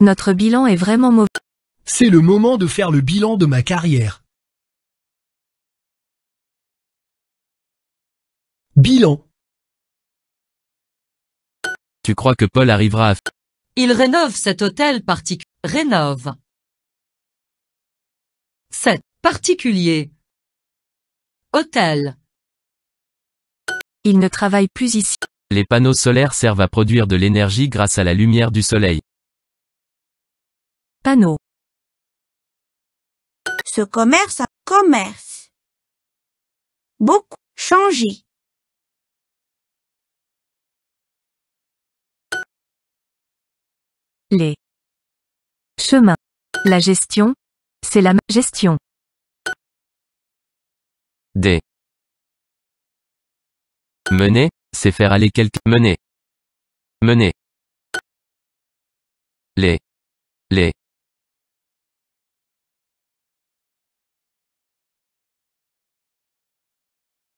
Notre bilan est vraiment mauvais. C'est le moment de faire le bilan de ma carrière. Bilan. Tu crois que Paul arrivera à... Il rénove cet hôtel particulier. Rénove. cet Particulier. Hôtel. Il ne travaille plus ici. Les panneaux solaires servent à produire de l'énergie grâce à la lumière du soleil. Ce commerce à commerce. Beaucoup changé. Les chemins. La gestion, c'est la gestion. Des mener, c'est faire aller quelqu'un. Mener. Mener. Les. Les.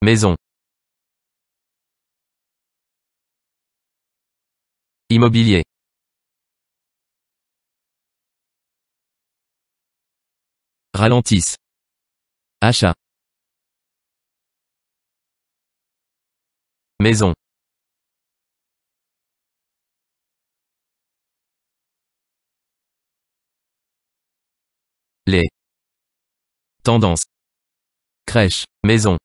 Maison. Immobilier. Ralentisse. Achat. Maison. Les. Tendances. Crèche, maison.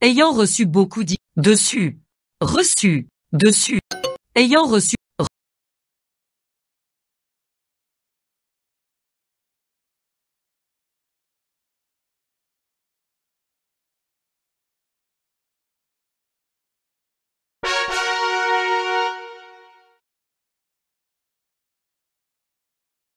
ayant reçu beaucoup d'it dessus, reçu, dessus, ayant reçu